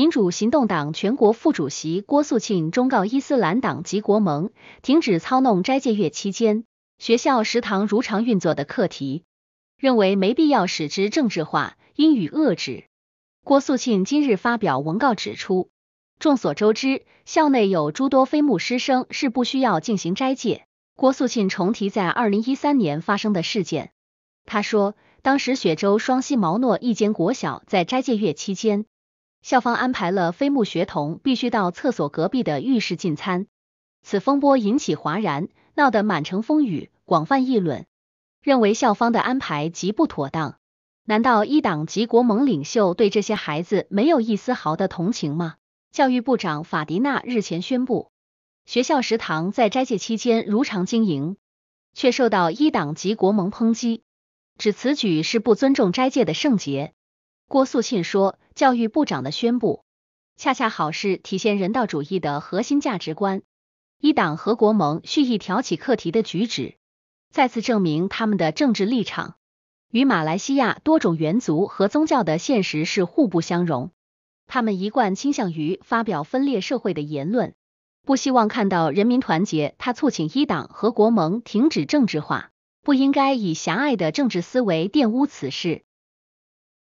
民主行动党全国副主席郭素庆忠告伊斯兰党及国盟停止操弄斋戒月期间学校食堂如常运作的课题，认为没必要使之政治化，应予遏制。郭素庆今日发表文告指出，众所周知，校内有诸多非穆师生是不需要进行斋戒。郭素庆重提在二零一三年发生的事件，他说，当时雪州双溪毛诺一间国小在斋戒月期间。校方安排了非穆学童必须到厕所隔壁的浴室进餐，此风波引起哗然，闹得满城风雨，广泛议论，认为校方的安排极不妥当。难道一党及国盟领袖对这些孩子没有一丝毫的同情吗？教育部长法迪纳日前宣布，学校食堂在斋戒期间如常经营，却受到一党及国盟抨击，指此举是不尊重斋戒的圣洁。郭素沁说。教育部长的宣布，恰恰好是体现人道主义的核心价值观。一党和国盟蓄意挑起课题的举止，再次证明他们的政治立场与马来西亚多种族和宗教的现实是互不相容。他们一贯倾向于发表分裂社会的言论，不希望看到人民团结。他促请一党和国盟停止政治化，不应该以狭隘的政治思维玷污此事。